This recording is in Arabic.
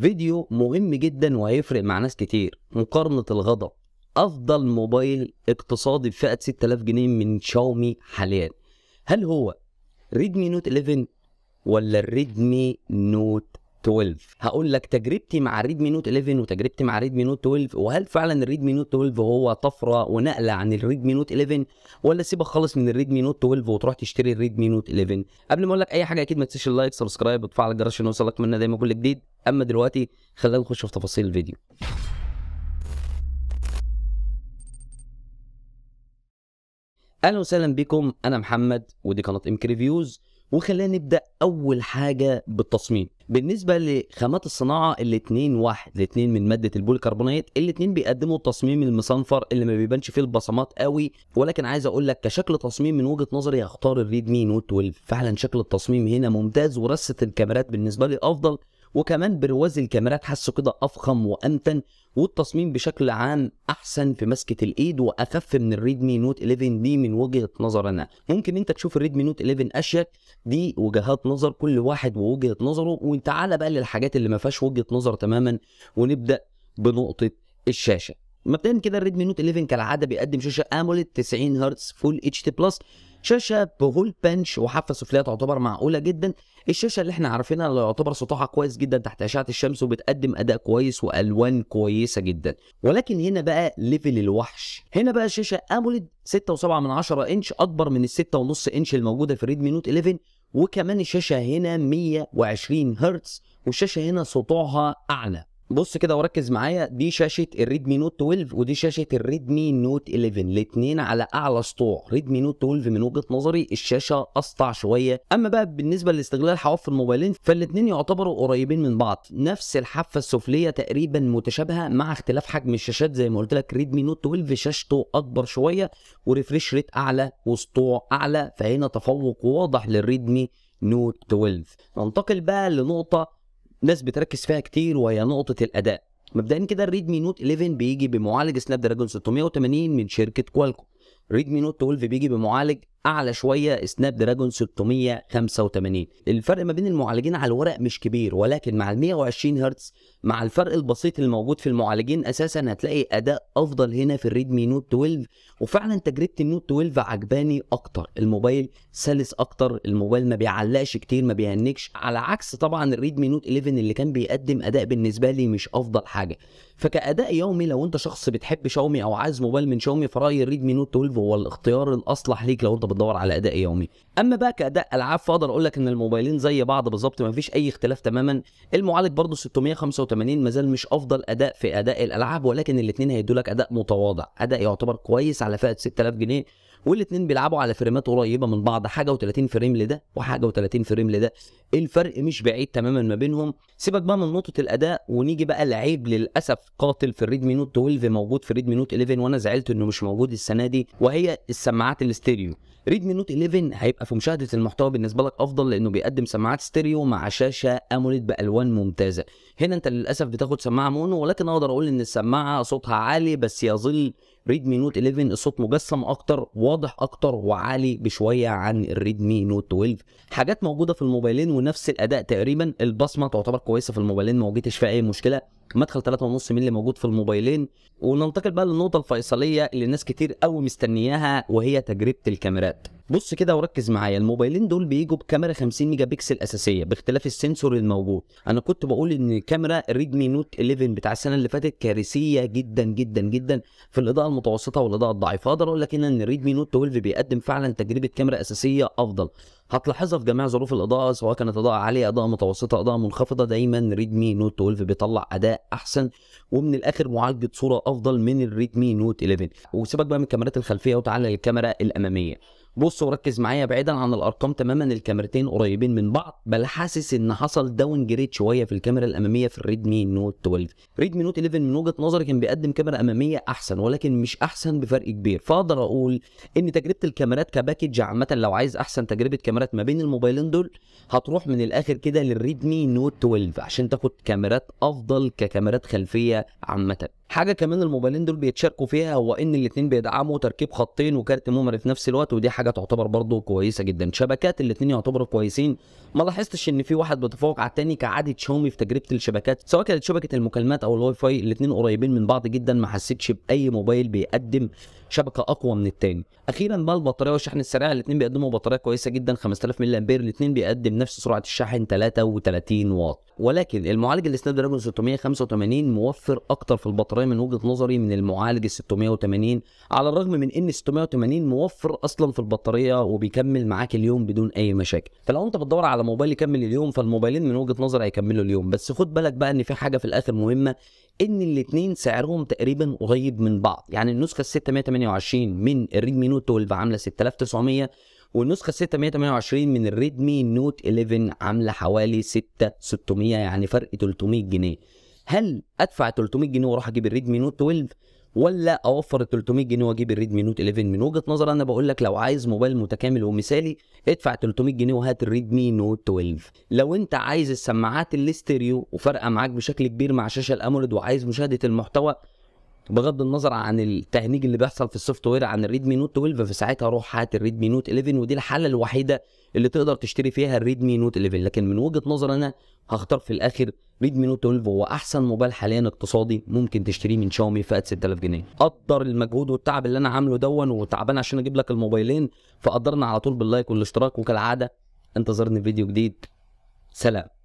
فيديو مهم جدا وهيفرق مع ناس كتير مقارنة الغضب أفضل موبايل اقتصادي بفئة 6000 جنيه من شاومي حاليا هل هو ريدمي نوت 11 ولا ريدمي نوت 12 هقول لك تجربتي مع الريدمي نوت 11 وتجربتي مع الريدمي نوت 12 وهل فعلا الريدمي نوت 12 هو طفره ونقله عن الريدمي نوت 11 ولا سيبك خالص من الريدمي نوت 12 وتروح تشتري الريدمي نوت 11 قبل ما اقول لك اي حاجه اكيد ما تنساش اللايك سبسكرايب وتفعل الجرس عشان يوصلك منا دايما كل جديد اما دلوقتي خلينا نخش في تفاصيل الفيديو اهلا وسهلا بكم انا محمد ودي قناه امك ريفيوز وخلينا نبدا اول حاجه بالتصميم بالنسبة لخامات الصناعة الاتنين واحد الاتنين من مادة البوليكربونات الاتنين بيقدموا التصميم المصنفر اللي ما بيبانش فيه البصمات قوي ولكن عايز اقول لك كشكل تصميم من وجهة نظري هختار الريدمي نوت 12 فعلا شكل التصميم هنا ممتاز ورصة الكاميرات بالنسبة لي افضل وكمان برواز الكاميرات حاسه كده افخم وامتن والتصميم بشكل عام احسن في مسكه الايد واخف من الريدمي نوت 11 دي من وجهه نظرنا ممكن انت تشوف الريدمي نوت 11 اشيك دي وجهات نظر كل واحد ووجهه نظره وتعالى بقى للحاجات اللي ما فيهاش وجهه نظر تماما ونبدا بنقطه الشاشه مبدئيا كده الريدمي نوت 11 كالعاده بيقدم شاشه اموليد 90 هرتز فول اتش دي بلس شاشه بهول بنش وحافه سفليه تعتبر معقوله جدا الشاشه اللي احنا عارفينها اللي يعتبر سطوعها كويس جدا تحت اشعه الشمس وبتقدم اداء كويس والوان كويسه جدا ولكن هنا بقى ليفل الوحش هنا بقى شاشه اموليد 6.7 من 10 انش اكبر من ال 6.5 انش الموجوده في الريدمي نوت 11 وكمان الشاشه هنا 120 هرتز والشاشه هنا سطوعها اعلى بص كده وركز معايا دي شاشه الريدمي نوت 12 ودي شاشه الريدمي نوت 11 الاثنين على اعلى سطوع ريدمي نوت 12 من وجهه نظري الشاشه اسطع شويه اما بقى بالنسبه لاستغلال حواف الموبايلين فالاثنين يعتبروا قريبين من بعض نفس الحافه السفليه تقريبا متشابهه مع اختلاف حجم الشاشات زي ما قلت لك ريدمي نوت 12 شاشته اكبر شويه وريفريش ريت اعلى وسطوع اعلى فهنا تفوق واضح للريدمي نوت 12 ننتقل بقى لنقطه الناس بتركز فيها كتير وهي نقطه الاداء مبدئيا كده الريدمي نوت 11 بيجي بمعالج سناب دراجون 680 من شركه كوالكوم ريدمي نوت 12 بيجي بمعالج اعلى شويه سناب دراجون 685 الفرق ما بين المعالجين على الورق مش كبير ولكن مع ال 120 هرتز مع الفرق البسيط الموجود في المعالجين اساسا هتلاقي اداء افضل هنا في الريدمي نوت 12 وفعلا تجربه النوت 12 عجباني اكتر الموبايل سلس اكتر الموبايل ما بيعلقش كتير ما بيهنكش على عكس طبعا الريدمي نوت 11 اللي كان بيقدم اداء بالنسبه لي مش افضل حاجه فكاداء يومي لو انت شخص بتحب شاومي او عايز موبايل من شاومي فراي الريدمي نوت 12 هو الاختيار الاصلح ليك لو انت بتدور على اداء يومي اما بقى كاداء العاب فاقدر اقول لك ان الموبايلين زي بعض بالظبط ما فيش اي اختلاف تماما المعالج برضه 685 مازال مش افضل اداء في اداء الالعاب ولكن الاثنين هيدوا لك اداء متواضع اداء يعتبر كويس على فئه 6000 جنيه والاثنين بيلعبوا على فريمات قريبه من بعض حاجه و30 فريم لده وحاجه و30 فريم لده الفرق مش بعيد تماما ما بينهم سيبك بقى من نقطه الاداء ونيجي بقى لعيب للاسف قاتل في الريدمي نوت 12 موجود في الريدمي نوت 11 وانا زعلت انه مش موجود السنه دي وهي السماعات الاستيريو ريدمي نوت 11 هيبقى في مشاهده المحتوى بالنسبه لك افضل لانه بيقدم سماعات ستيريو مع شاشه اموليد بالوان ممتازه هنا انت للاسف بتاخد سماعه مونو ولكن اقدر اقول ان السماعه صوتها عالي بس يظل ريدمي نوت 11 الصوت مجسم اكتر واضح اكتر وعالي بشويه عن الريدمي نوت 12 حاجات موجوده في الموبايلين ونفس الاداء تقريبا البصمه تعتبر كويسه في الموبايلين ما واجهتش فيها اي مشكله مدخل 3.5 مللي موجود في الموبايلين وننتقل بقى للنقطه الفيصليه اللي ناس كتير قوي مستنياها وهي تجربه الكاميرات الجهات بص كده وركز معايا الموبايلين دول بيجوا بكاميرا 50 ميجا بكسل اساسيه باختلاف السنسور الموجود انا كنت بقول ان كاميرا ريدمي نوت 11 بتاع السنه اللي فاتت كارثيه جدا جدا جدا في الاضاءه المتوسطه والاضاءه الضعيفه اقدر اقول لك هنا ان ريدمي نوت 12 بيقدم فعلا تجربه كاميرا اساسيه افضل هتلاحظها في جميع ظروف الاضاءه سواء كانت اضاءه عاليه اضاءه متوسطه اضاءه منخفضه دايما ريدمي نوت 12 بيطلع اداء احسن ومن الاخر معالجه صوره افضل من الريدمي نوت 11 وسيبك بقى من الكاميرات الخلفيه وتعالى للكاميرا الاماميه بص وركز معايا بعيدا عن الارقام تماما الكاميرتين قريبين من بعض بل حاسس ان حصل داون جريد شويه في الكاميرا الاماميه في الريدمي نوت 12 ريدمي نوت 11 من وجهه نظري كان بيقدم كاميرا اماميه احسن ولكن مش احسن بفرق كبير فاقدر اقول ان تجربه الكاميرات كباكج عامه لو عايز احسن تجربه كاميرات ما بين الموبايلين دول هتروح من الاخر كده للريدمي نوت 12 عشان تاخد كاميرات افضل ككاميرات خلفيه عامه حاجه كمان الموبايلين دول بيتشاركوا فيها هو ان الاثنين بيدعموا تركيب خطين وكارت ميموري في نفس الوقت ودي حاجه تعتبر برضو كويسه جدا شبكات الاثنين يعتبروا كويسين ما لاحظتش ان في واحد بيتفوق على الثاني كعاده شاومي في تجربه الشبكات سواء كانت شبكه المكالمات او الواي فاي الاثنين قريبين من بعض جدا ما حسيتش باي موبايل بيقدم شبكه اقوى من الثاني اخيرا بقى البطاريه والشحن السريع الاثنين بيقدموا بطاريه كويسه جدا 5000 ملي امبير الاثنين بيقدم نفس سرعه الشحن 33 واط ولكن المعالج السناب دراجون 685 موفر اكتر في البطاريه من وجهه نظري من المعالج ال 680 على الرغم من ان 680 موفر اصلا في البطاريه وبيكمل معاك اليوم بدون اي مشاكل فلو انت بتدور على موبايل يكمل اليوم فالموبايلين من وجهه نظري هيكملوا اليوم بس خد بالك بقى ان في حاجه في الاخر مهمه ان الاثنين سعرهم تقريبا قريب من بعض يعني النسخه 628 من الريدمي نوت 12 عامله 6900 والنسخه 628 من الريدمي نوت 11 عامله حوالي 6600 يعني فرق 300 جنيه هل ادفع 300 جنيه واروح اجيب الريدمي نوت 12 ولا اوفر ال 300 جنيه واجيب الريدمي نوت 11 من وجهه نظري انا بقول لك لو عايز موبايل متكامل ومثالي ادفع 300 جنيه وهات الريدمي نوت 12 لو انت عايز السماعات الاستيريو وفارقه معاك بشكل كبير مع شاشه الامولد وعايز مشاهده المحتوى بغض النظر عن التهنيج اللي بيحصل في السوفت وير عن الريدمي نوت 12 في ساعتها روح هات الريدمي نوت 11 ودي الحاله الوحيده اللي تقدر تشتري فيها الريدمي نوت 11 لكن من وجهه نظر انا هختار في الاخر ريدمي نوت 12 هو احسن موبايل حاليا اقتصادي ممكن تشتريه من شاومي فات 6000 جنيه قدر المجهود والتعب اللي انا عامله دون وتعبان عشان اجيب لك الموبايلين فقدرنا على طول باللايك والاشتراك وكالعاده انتظرني فيديو جديد سلام